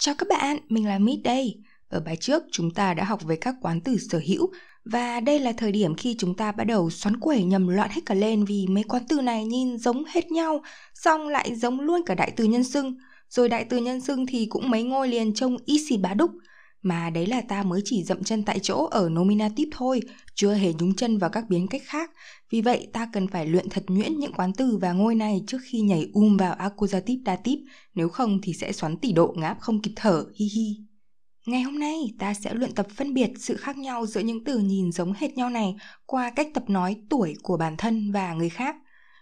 Chào các bạn, mình là Mít đây. Ở bài trước chúng ta đã học về các quán từ sở hữu và đây là thời điểm khi chúng ta bắt đầu xoắn quẩy nhầm loạn hết cả lên vì mấy quán từ này nhìn giống hết nhau, xong lại giống luôn cả đại từ nhân xưng. Rồi đại từ nhân xưng thì cũng mấy ngôi liền trông y xì bá đúc. Mà đấy là ta mới chỉ dậm chân tại chỗ ở nominative thôi, chưa hề nhúng chân vào các biến cách khác. Vì vậy, ta cần phải luyện thật nhuyễn những quán từ và ngôi này trước khi nhảy um vào accusative dative, nếu không thì sẽ xoắn tỷ độ ngáp không kịp thở, hi hi. Ngày hôm nay, ta sẽ luyện tập phân biệt sự khác nhau giữa những từ nhìn giống hệt nhau này qua cách tập nói tuổi của bản thân và người khác.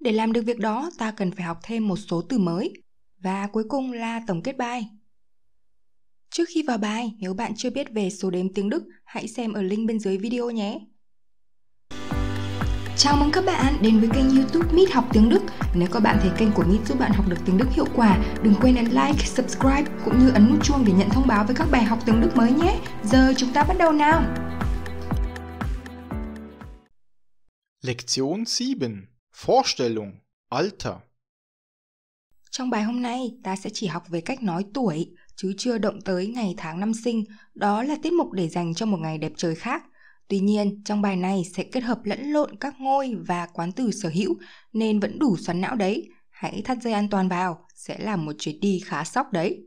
Để làm được việc đó, ta cần phải học thêm một số từ mới. Và cuối cùng là tổng kết bài. Trước khi vào bài, nếu bạn chưa biết về số đếm tiếng Đức, hãy xem ở link bên dưới video nhé. Chào mừng các bạn đến với kênh youtube Meet học tiếng Đức Nếu các bạn thấy kênh của Meet giúp bạn học được tiếng Đức hiệu quả Đừng quên ấn like, subscribe cũng như ấn nút chuông để nhận thông báo về các bài học tiếng Đức mới nhé Giờ chúng ta bắt đầu nào Lektion 7 Vorstellung Alter Trong bài hôm nay, ta sẽ chỉ học về cách nói tuổi chứ chưa động tới ngày tháng năm sinh, đó là tiết mục để dành cho một ngày đẹp trời khác. Tuy nhiên, trong bài này sẽ kết hợp lẫn lộn các ngôi và quán từ sở hữu nên vẫn đủ xoắn não đấy. Hãy thắt dây an toàn vào, sẽ là một chuyến đi khá sóc đấy.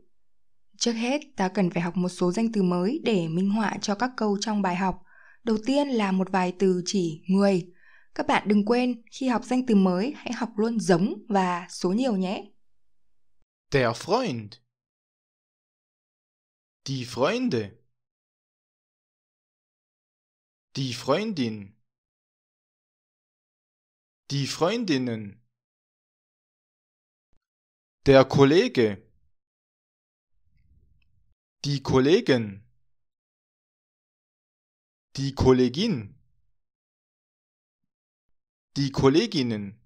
Trước hết, ta cần phải học một số danh từ mới để minh họa cho các câu trong bài học. Đầu tiên là một vài từ chỉ người. Các bạn đừng quên, khi học danh từ mới hãy học luôn giống và số nhiều nhé. Der Freund Die Freunde. Die Freundin. Die Freundinnen. Der Kollege. Die Kollegen. Die Kollegin. Die Kolleginnen.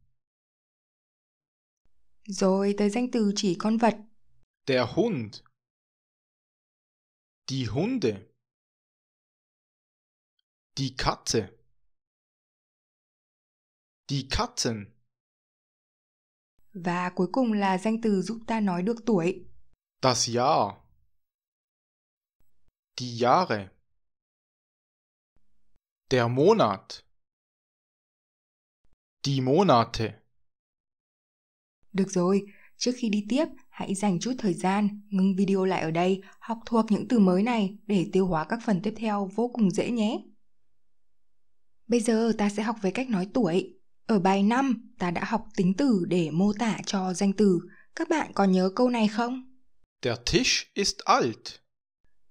Rồi tới danh từ chỉ con vật. Der Hund. die Hunde, die Katze, die Katzen. Và cuối cùng là danh từ giúp ta nói được tuổi. Das Jahr. Die Jahre. Der Monat. Die Monate. Được rồi, trước khi đi tiếp, Hãy dành chút thời gian, ngưng video lại ở đây, học thuộc những từ mới này để tiêu hóa các phần tiếp theo vô cùng dễ nhé. Bây giờ ta sẽ học về cách nói tuổi. Ở bài 5, ta đã học tính từ để mô tả cho danh từ. Các bạn có nhớ câu này không? Der Tisch ist alt.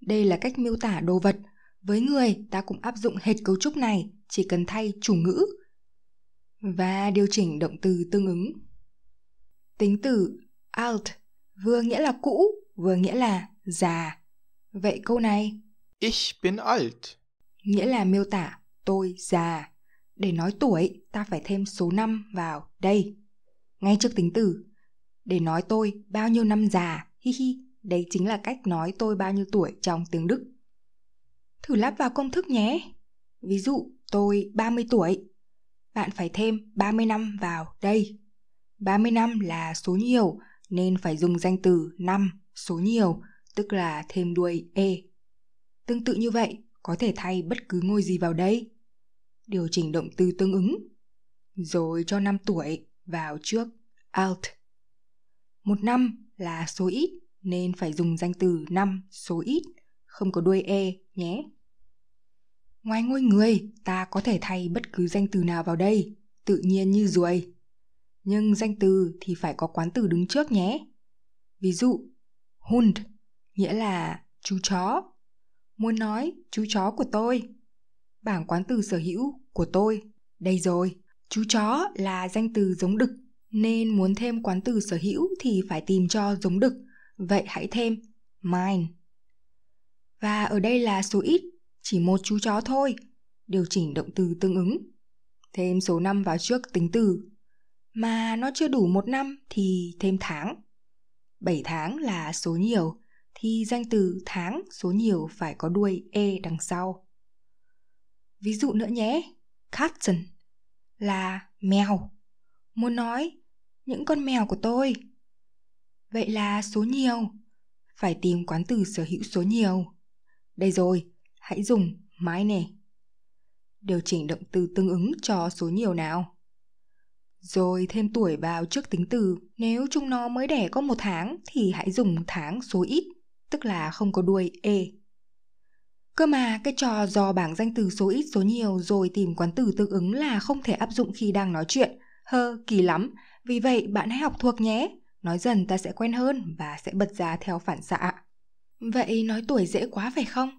Đây là cách miêu tả đồ vật. Với người, ta cũng áp dụng hệt cấu trúc này, chỉ cần thay chủ ngữ và điều chỉnh động từ tương ứng. Tính từ alt Vừa nghĩa là cũ, vừa nghĩa là già. Vậy câu này Ich bin alt nghĩa là miêu tả tôi già. Để nói tuổi, ta phải thêm số năm vào đây. Ngay trước tính từ, để nói tôi bao nhiêu năm già, hi hi, đấy chính là cách nói tôi bao nhiêu tuổi trong tiếng Đức. Thử lắp vào công thức nhé. Ví dụ, tôi 30 tuổi. Bạn phải thêm 30 năm vào đây. 30 năm là số nhiều, nên phải dùng danh từ năm, số nhiều, tức là thêm đuôi e. Tương tự như vậy, có thể thay bất cứ ngôi gì vào đây. Điều chỉnh động từ tương ứng. Rồi cho năm tuổi vào trước alt Một năm là số ít nên phải dùng danh từ năm số ít, không có đuôi e nhé. Ngoài ngôi người, ta có thể thay bất cứ danh từ nào vào đây, tự nhiên như ruồi. Nhưng danh từ thì phải có quán từ đứng trước nhé. Ví dụ, hund nghĩa là chú chó. Muốn nói chú chó của tôi. Bảng quán từ sở hữu của tôi. Đây rồi, chú chó là danh từ giống đực nên muốn thêm quán từ sở hữu thì phải tìm cho giống đực. Vậy hãy thêm mine. Và ở đây là số ít, chỉ một chú chó thôi. Điều chỉnh động từ tương ứng. Thêm số 5 vào trước tính từ mà nó chưa đủ một năm thì thêm tháng. 7 tháng là số nhiều thì danh từ tháng số nhiều phải có đuôi e đằng sau. Ví dụ nữa nhé, Katzen là mèo. Muốn nói những con mèo của tôi. Vậy là số nhiều, phải tìm quán từ sở hữu số nhiều. Đây rồi, hãy dùng mái nè. Điều chỉnh động từ tương ứng cho số nhiều nào. Rồi thêm tuổi vào trước tính từ, nếu chúng nó mới đẻ có một tháng thì hãy dùng tháng số ít, tức là không có đuôi e. Cơ mà cái trò dò bảng danh từ số ít số nhiều rồi tìm quán từ tương ứng là không thể áp dụng khi đang nói chuyện. Hơ, kỳ lắm. Vì vậy bạn hãy học thuộc nhé. Nói dần ta sẽ quen hơn và sẽ bật ra theo phản xạ. Vậy nói tuổi dễ quá phải không?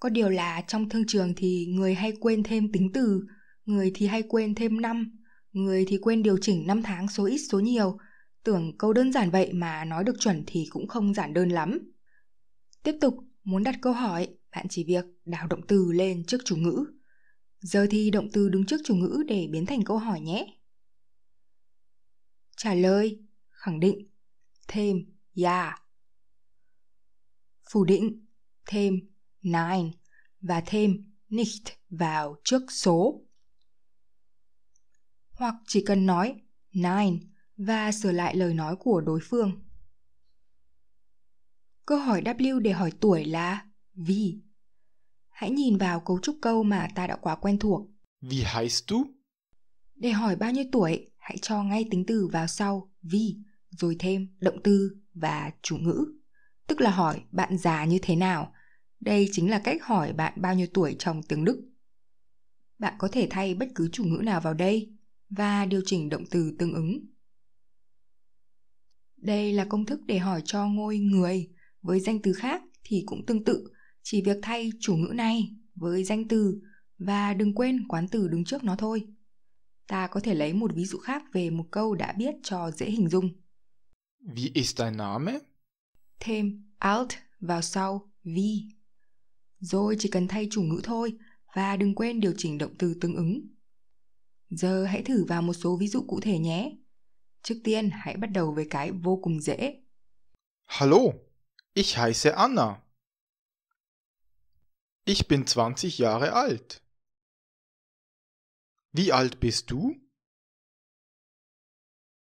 Có điều là trong thương trường thì người hay quên thêm tính từ, người thì hay quên thêm năm, Người thì quên điều chỉnh năm tháng số ít số nhiều, tưởng câu đơn giản vậy mà nói được chuẩn thì cũng không giản đơn lắm. Tiếp tục, muốn đặt câu hỏi, bạn chỉ việc đào động từ lên trước chủ ngữ. Giờ thì động từ đứng trước chủ ngữ để biến thành câu hỏi nhé. Trả lời, khẳng định, thêm, yeah. Phủ định, thêm, nine và thêm nicht vào trước số hoặc chỉ cần nói nine và sửa lại lời nói của đối phương. Câu hỏi W để hỏi tuổi là Wie. Hãy nhìn vào cấu trúc câu mà ta đã quá quen thuộc. Wie heißt du? Để hỏi bao nhiêu tuổi, hãy cho ngay tính từ vào sau wie, rồi thêm động từ và chủ ngữ. Tức là hỏi bạn già như thế nào. Đây chính là cách hỏi bạn bao nhiêu tuổi trong tiếng Đức. Bạn có thể thay bất cứ chủ ngữ nào vào đây, và điều chỉnh động từ tương ứng. Đây là công thức để hỏi cho ngôi người với danh từ khác thì cũng tương tự, chỉ việc thay chủ ngữ này với danh từ và đừng quên quán từ đứng trước nó thôi. Ta có thể lấy một ví dụ khác về một câu đã biết cho dễ hình dung. Wie ist dein Name? Thêm alt vào sau wie. Rồi chỉ cần thay chủ ngữ thôi và đừng quên điều chỉnh động từ tương ứng Giờ hãy thử vào một số ví dụ cụ thể nhé. Trước tiên, hãy bắt đầu với cái vô cùng dễ. Hallo, ich heiße Anna. Ich bin 20 Jahre alt. Wie alt bist du?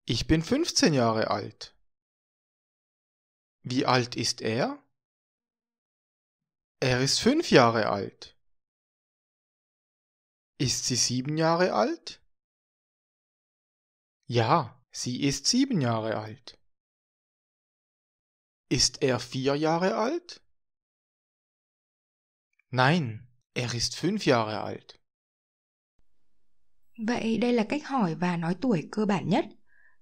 Ich bin 15 Jahre alt. Wie alt ist er? Er ist 5 Jahre alt. Ist sie 7 Jahre alt? Ja, sie ist sieben Jahre alt. Ist er vier Jahre alt? Nein, er ist fünf Jahre alt. Vậy đây là cách hỏi và nói tuổi cơ bản nhất.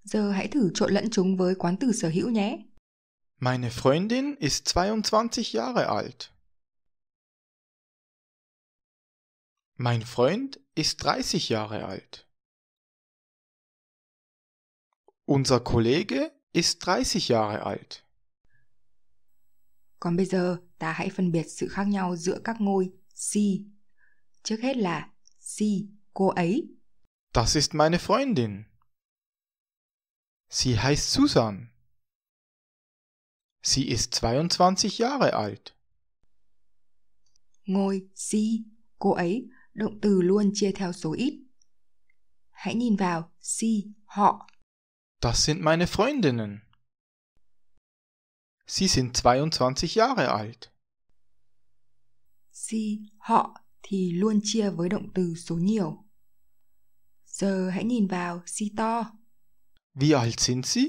Giờ hãy thử trộn lẫn chúng với quán từ sở hữu nhé. Meine Freundin ist 22 Jahre alt. Mein Freund ist 30 Jahre alt. Unser Kollege ist 30 Jahre alt. Còn bây giờ, ta hãy phân biệt sự khác nhau giữa các ngôi sie. Trước hết là sie, cô ấy. Das ist meine Freundin. Sie heißt Susan. Sie ist 22 Jahre alt. Ngôi si, cô ấy, động từ luôn chia theo số ít. Hãy nhìn vào si, họ das sind meine Freundinnen. Sie sind 22 Jahre alt. Sie, họ thì luôn chia với động từ số nhiều. Giờ hãy nhìn vào sie to. Wie alt sind Sie?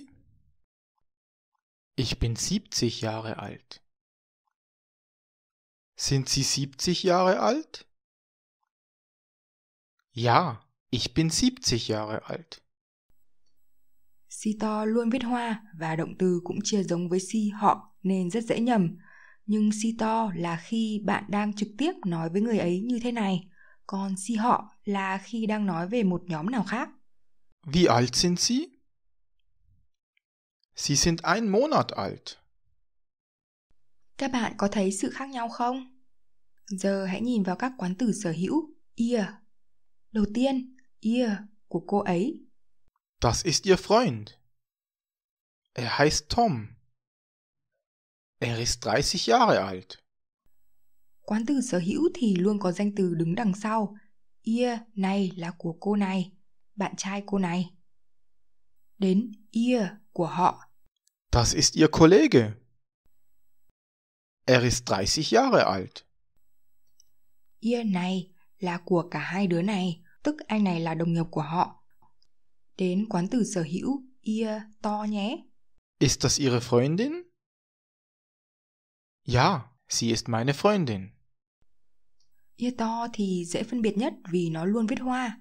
Ich bin 70 Jahre alt. Sind Sie 70 Jahre alt? Ja, ich bin 70 Jahre alt. Si to luôn viết hoa và động từ cũng chia giống với si họ nên rất dễ nhầm. Nhưng si to là khi bạn đang trực tiếp nói với người ấy như thế này, còn si họ là khi đang nói về một nhóm nào khác. Wie alt sind Sie? Sie sind ein Monat alt. Các bạn có thấy sự khác nhau không? Giờ hãy nhìn vào các quán từ sở hữu, ihr. Đầu tiên, ihr của cô ấy Das ist ihr Freund. Er heißt Tom. Er ist 30 Jahre alt. Quán từ sở hữu thì luôn có danh từ đứng đằng sau. Ihr này là của cô này, bạn trai cô này. Đến ihr của họ. Das ist ihr Kollege. Er ist 30 Jahre alt. Ihr này là của cả hai đứa này, tức anh này là đồng nghiệp của họ. đến quán từ sở hữu ihr to nhé. Ist das Ihre Freundin? Ja, sie ist meine Freundin. Ihr to thì dễ phân biệt nhất vì nó luôn viết hoa.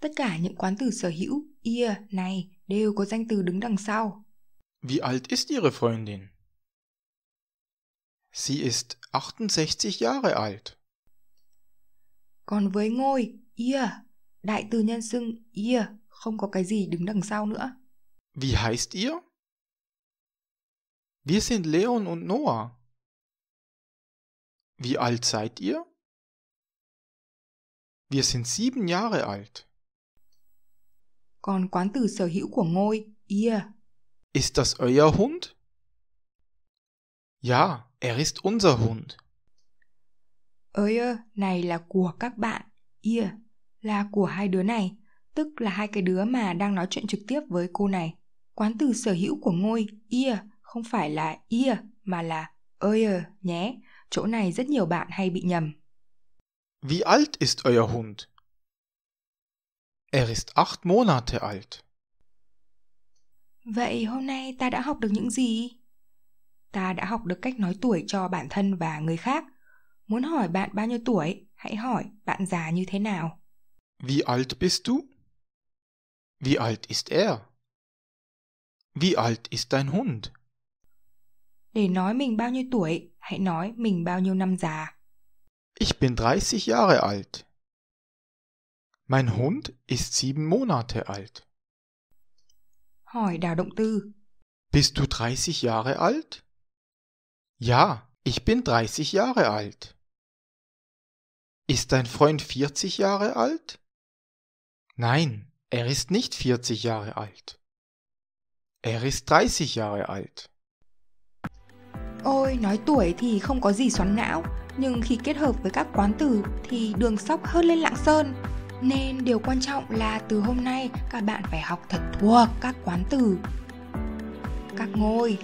Tất cả những quán từ sở hữu ihr này đều có danh từ đứng đằng sau. Wie alt ist Ihre Freundin? Sie ist 68 Jahre alt. Còn với ngôi ihr, đại từ nhân xưng ihr không có cái gì đứng đằng sau nữa. Wie heißt ihr? Wir sind Leon und Noah. Wie alt seid ihr? Wir sind sieben Jahre alt. Còn quán từ sở hữu của ngôi, ihr. Ist das euer Hund? Ja, er ist unser Hund. Euer này là của các bạn, ihr là của hai đứa này tức là hai cái đứa mà đang nói chuyện trực tiếp với cô này. Quán từ sở hữu của ngôi, ear, không phải là ear mà là euer nhé. Chỗ này rất nhiều bạn hay bị nhầm. Wie alt ist euer Hund? Er ist acht Monate alt. Vậy hôm nay ta đã học được những gì? Ta đã học được cách nói tuổi cho bản thân và người khác. Muốn hỏi bạn bao nhiêu tuổi, hãy hỏi bạn già như thế nào. Wie alt bist du? Wie alt ist er? Wie alt ist dein Hund? Để nói mình bao nhiêu tuổi, hãy nói mình bao nhiêu năm già. Ich bin 30 Jahre alt. Mein Hund ist sieben Monate alt. Hỏi đào động từ. Bist du 30 Jahre alt? Ja, ich bin 30 Jahre alt. Ist dein Freund 40 Jahre alt? Nein, Er ist nicht 40 Jahre alt. Er ist 30 Jahre alt. Ôi, nói tuổi thì không có gì xoắn não, nhưng khi kết hợp với các quán từ thì đường sóc hơn lên lạng sơn. Nên điều quan trọng là từ hôm nay các bạn phải học thật thuộc các quán từ. Các ngôi,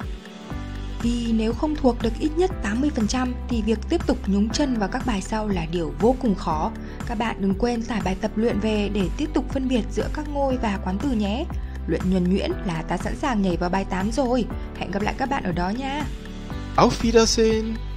vì nếu không thuộc được ít nhất 80% thì việc tiếp tục nhúng chân vào các bài sau là điều vô cùng khó. Các bạn đừng quên tải bài tập luyện về để tiếp tục phân biệt giữa các ngôi và quán từ nhé. Luyện nhuần nhuyễn là ta sẵn sàng nhảy vào bài 8 rồi. Hẹn gặp lại các bạn ở đó nha. Auf Wiedersehen!